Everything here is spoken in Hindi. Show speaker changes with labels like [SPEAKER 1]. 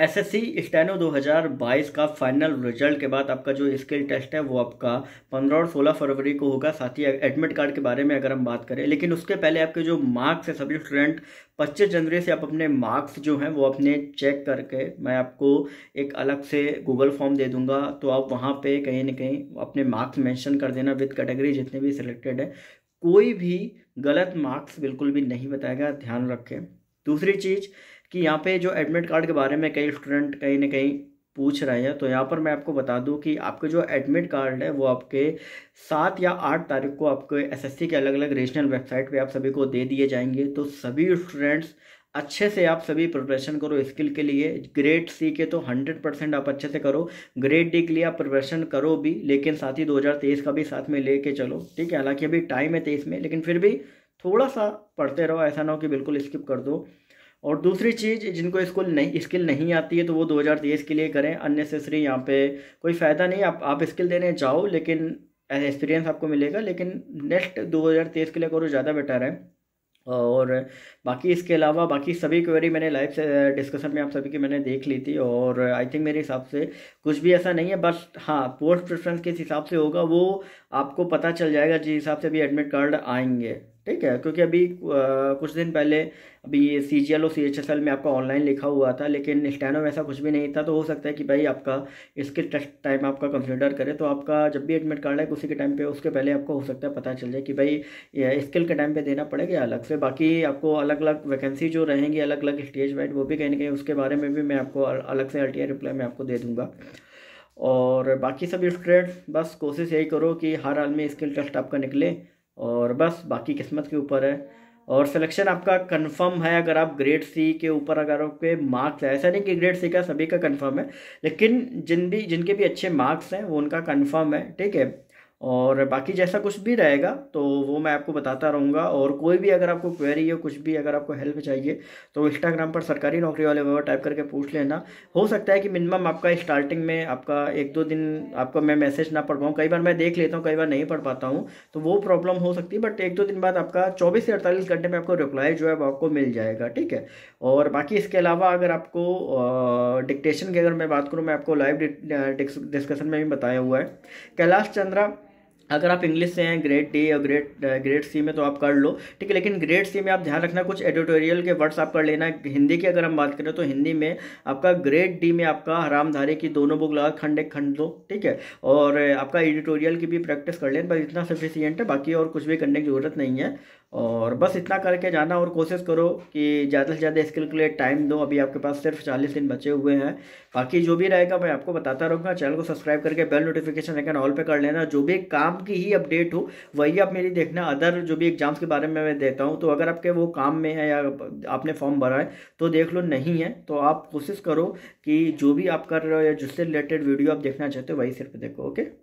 [SPEAKER 1] एसएससी स्टेनो 2022 का फाइनल रिजल्ट के बाद आपका जो स्किल टेस्ट है वो आपका 15 और 16 फरवरी को होगा साथ ही एडमिट कार्ड के बारे में अगर हम बात करें लेकिन उसके पहले आपके जो मार्क्स है सभी स्टूडेंट 25 जनवरी से आप अपने मार्क्स जो हैं वो अपने चेक करके मैं आपको एक अलग से गूगल फॉर्म दे दूंगा तो आप वहाँ पर कहीं ना कहीं अपने मार्क्स मैंशन कर देना विथ कैटेगरी जितने भी सिलेक्टेड है कोई भी गलत मार्क्स बिल्कुल भी नहीं बताएगा ध्यान रखें दूसरी चीज़ कि यहाँ पे जो एडमिट कार्ड के बारे में कई स्टूडेंट कहीं ना कहीं पूछ रहे हैं तो यहाँ पर मैं आपको बता दूँ कि आपके जो एडमिट कार्ड है वो आपके सात या आठ तारीख को आपके एसएससी के अलग अलग रीजनल वेबसाइट पे आप सभी को दे दिए जाएंगे तो सभी स्टूडेंट्स अच्छे से आप सभी प्रिपरेशन करो स्किल के लिए ग्रेड सी के तो हंड्रेड परसेंट आप अच्छे से करो ग्रेड डी के लिए आप प्रिपरेशन करो भी लेकिन साथ ही 2023 का भी साथ में लेके चलो ठीक है हालांकि अभी टाइम है तेईस में लेकिन फिर भी थोड़ा सा पढ़ते रहो ऐसा ना हो कि बिल्कुल स्किप कर दो और दूसरी चीज़ जिनको स्कूल नहीं स्किल नहीं आती है तो वो 2023 के लिए करें अननेसेसरी यहाँ पे कोई फ़ायदा नहीं आप आप स्किल देने जाओ लेकिन एक्सपीरियंस आपको मिलेगा लेकिन नेक्स्ट 2023 के लिए करो ज़्यादा बेटर है और बाकी इसके अलावा बाकी सभी क्वेरी मैंने लाइव से डिस्कशन में आप सभी की मैंने देख ली थी और आई थिंक मेरे हिसाब से कुछ भी ऐसा नहीं है बस हाँ पोस्ट प्रेफरेंस किस हिसाब से होगा वो आपको पता चल जाएगा जिस हिसाब से भी एडमिट कार्ड आएंगे ठीक है क्योंकि अभी आ, कुछ दिन पहले अभी ये सी जी एल और सी एच एस एल में आपका ऑनलाइन लिखा हुआ था लेकिन स्टैनो में ऐसा कुछ भी नहीं था तो हो सकता है कि भाई आपका इसके टेस्ट टाइम आपका कंसिडर करे तो आपका जब भी एडमिट कार्ड है उसी के टाइम पे उसके पहले आपको हो सकता है पता चल जाए कि भाई स्किल के टाइम पे देना पड़ेगा या अलग से बाकी आपको अलग अलग वैकेंसी जो रहेंगी अलग अलग स्टेज वाइड वो भी कहीं ना कहीं उसके बारे में भी मैं आपको अलग से अल्टी रिप्लाई में आपको दे दूँगा और बाकी सब स्टूडेंट बस कोशिश यही करो कि हर हाल में स्किल टेस्ट आपका निकले और बस बाकी किस्मत के ऊपर है और सिलेक्शन आपका कंफर्म है अगर आप ग्रेड सी के ऊपर अगर आपके मार्क्स है ऐसा नहीं कि ग्रेड सी का सभी का कंफर्म है लेकिन जिन भी जिनके भी अच्छे मार्क्स हैं वो उनका कंफर्म है ठीक है और बाकी जैसा कुछ भी रहेगा तो वो मैं आपको बताता रहूँगा और कोई भी अगर आपको क्वेरी या कुछ भी अगर आपको हेल्प चाहिए तो इंस्टाग्राम पर सरकारी नौकरी वाले व्यवहार टाइप करके पूछ लेना हो सकता है कि मिनिमम आपका स्टार्टिंग में आपका एक दो दिन आपका मैं मैसेज ना पढ़ पाऊँ कई बार मैं देख लेता हूँ कई बार नहीं पढ़ पाता हूँ तो वो प्रॉब्लम हो सकती है बट एक दो दिन बाद आपका चौबीस से अड़तालीस घंटे में आपको रिप्लाई जो है वो आपको मिल जाएगा ठीक है और बाकी इसके अलावा अगर आपको डिक्टेशन की अगर मैं बात करूँ मैं आपको लाइव डिस्कशन में भी बताया हुआ है कैलाश चंद्रा अगर आप इंग्लिश से हैं ग्रेड डी और ग्रेड ग्रेड सी में तो आप कर लो ठीक है लेकिन ग्रेड सी में आप ध्यान रखना कुछ एडिटोरियल के वर्ड्स आप कर लेना हिंदी की अगर हम बात करें तो हिंदी में आपका ग्रेड डी में आपका हरामधारी की दोनों बुक लगा खंड एक खंड दो ठीक है और आपका एडिटोरियल की भी प्रैक्टिस कर लेना बस इतना सफिशियंट है बाकी और कुछ भी करने की ज़रूरत नहीं है और बस इतना करके जाना और कोशिश करो कि ज़्यादा से ज़्यादा स्किल के लिए टाइम दो अभी आपके पास सिर्फ चालीस दिन बचे हुए हैं बाकी जो भी रहेगा मैं आपको बताता रहूँगा चैनल को सब्सक्राइब करके बेल नोटिफिकेशन लेकर ऑल पे कर लेना जो भी काम की ही अपडेट हो वही आप मेरी देखना अदर जो भी एग्जाम्स के बारे में मैं देता हूँ तो अगर आपके वो काम में है या आपने फॉर्म भरा है तो देख लो नहीं है तो आप कोशिश करो कि जो भी आप कर रहे हो या जिससे रिलेटेड वीडियो आप देखना चाहते हो वही सिर्फ देखो ओके